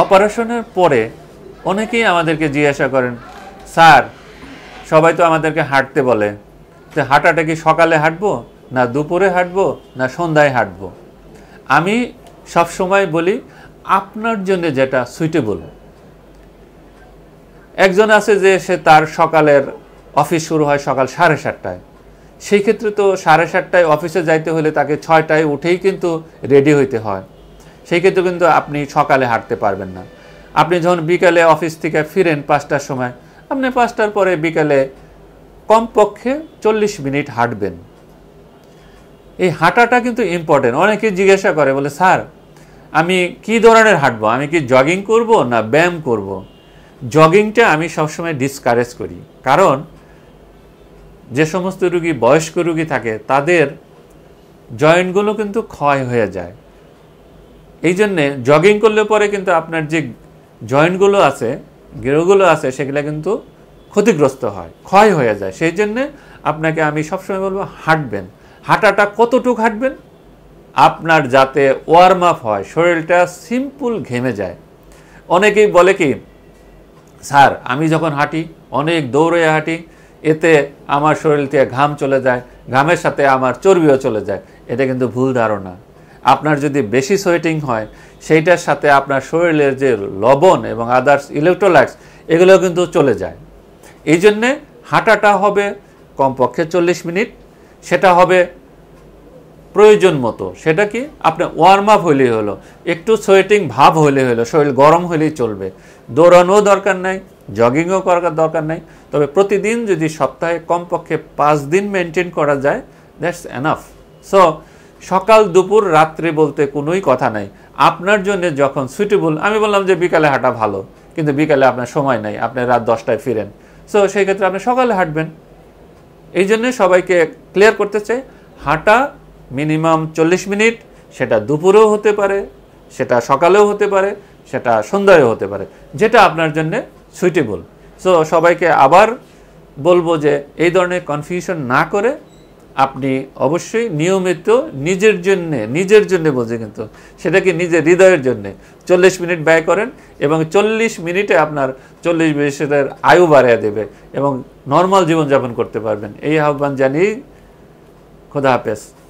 অপারেশনের পরে অনেকেই আমাদেরকে জিজ্ঞাসা করেন স্যার সবাই তো আমাদেরকে হাঁটতে বলে তো হাঁটাটা কি সকালে হাঁটবো না দুপুরে হাঁটবো না সন্ধ্যায় হাঁটবো আমি সব সময় বলি আপনার জন্য যেটা সুইটেবল একজন আছে যে সে তার সকালের অফিস শুরু হয় সকাল সাড়ে সাতটায় সেই ক্ষেত্রে তো সাড়ে সাতটায় অফিসে যাইতে হলে তাকে ছয়টায় উঠেই কিন্তু রেডি হইতে হয় সেই ক্ষেত্রে কিন্তু আপনি সকালে হাঁটতে পারবেন না আপনি যখন বিকালে অফিস থেকে ফিরেন পাঁচটার সময় আপনি পাঁচটার পরে বিকালে কমপক্ষে চল্লিশ মিনিট হাঁটবেন এই হাঁটাটা কিন্তু ইম্পর্টেন্ট অনেকে জিজ্ঞাসা করে বলে স্যার আমি কি ধরনের হাঁটবো আমি কি জগিং করব না ব্যায়াম করব। জগিংটা আমি সবসময় ডিসকারেজ করি কারণ যে সমস্ত রুগী বয়স্ক রুগী থাকে তাদের জয়েন্টগুলো কিন্তু ক্ষয় হয়ে যায় এই জন্যে জগিং করলে পরে কিন্তু আপনার যে জয়েন্টগুলো আছে গেরোগুলো আছে সেগুলো কিন্তু ক্ষতিগ্রস্ত হয় ক্ষয় হয়ে যায় সেই জন্যে আপনাকে আমি সবসময় বলবো হাঁটবেন হাঁটাটা কতটুক হাঁটবেন আপনার যাতে ওয়ার্ম আপ হয় শরীরটা সিম্পল ঘেমে যায় অনেকেই বলে কি স্যার আমি যখন হাঁটি অনেক দৌড়ে হাঁটি এতে আমার শরীর থেকে ঘাম চলে যায় ঘামের সাথে আমার চর্বিও চলে যায় এটা কিন্তু ভুল ধারণা আপনার যদি বেশি সোয়েটিং হয় সেইটার সাথে আপনার শরীরের যে লবণ এবং আদার্স ইলেকট্রোলাইটস এগুলো কিন্তু চলে যায় এই জন্যে হাঁটাটা হবে কমপক্ষে চল্লিশ মিনিট সেটা হবে প্রয়োজন মতো সেটা কি আপনার ওয়ার্ম আপ হলেই হলো একটু সোয়েটিং ভাব হইলে হলো শরীর গরম হলেই চলবে দৌড়ানোও দরকার নাই জগিংও করার দরকার নাই তবে প্রতিদিন যদি সপ্তাহে কমপক্ষে পাঁচ দিন মেনটেন করা যায় দ্যাটস এনাফ সো সকাল দুপুর রাত্রে বলতে কোনোই কথা নাই আপনার জন্য যখন সুইটেবল আমি বললাম যে বিকালে হাঁটা ভালো কিন্তু বিকালে আপনার সময় নাই আপনি রাত দশটায় ফিরেন সো সেই ক্ষেত্রে আপনি সকালে হাঁটবেন এই জন্যে সবাইকে ক্লিয়ার করতে চাই হাঁটা মিনিমাম চল্লিশ মিনিট সেটা দুপুরেও হতে পারে সেটা সকালেও হতে পারে সেটা সন্ধ্যায়ও হতে পারে যেটা আপনার জন্যে সুইটেবল সো সবাইকে আবার বলবো যে এই ধরনের কনফিউশন না করে আপনি অবশ্যই নিয়মিত নিজের জন্যে নিজের জন্য বোঝে কিন্তু সেটাকে নিজের হৃদয়ের জন্যে চল্লিশ মিনিট ব্যয় করেন এবং চল্লিশ মিনিটে আপনার চল্লিশ বছরের আয়ু বাড়িয়ে দেবে এবং নর্মাল জীবনযাপন করতে পারবেন এই আহ্বান জানিয়ে খোদা হাফেজ